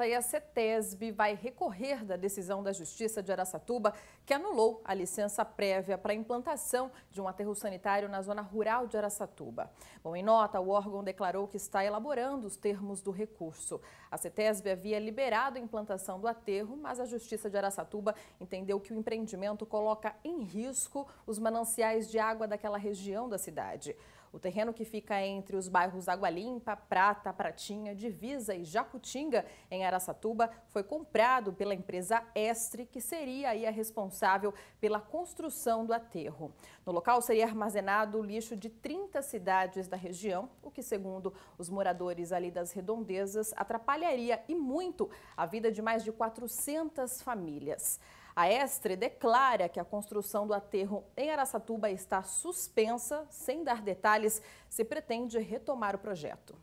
volta e a CETESB vai recorrer da decisão da Justiça de Araçatuba, que anulou a licença prévia para a implantação de um aterro sanitário na zona rural de Araçatuba. Bom, em nota, o órgão declarou que está elaborando os termos do recurso. A CETESB havia liberado a implantação do aterro, mas a Justiça de Araçatuba entendeu que o empreendimento coloca em risco os mananciais de água daquela região da cidade. O terreno que fica entre os bairros Água Limpa, Prata, Pratinha, Divisa e Jacutinga, em Araçatuba, Araçatuba foi comprado pela empresa Estre, que seria aí a responsável pela construção do aterro. No local seria armazenado o lixo de 30 cidades da região, o que, segundo os moradores ali das redondezas, atrapalharia e muito a vida de mais de 400 famílias. A Estre declara que a construção do aterro em Araçatuba está suspensa, sem dar detalhes se pretende retomar o projeto.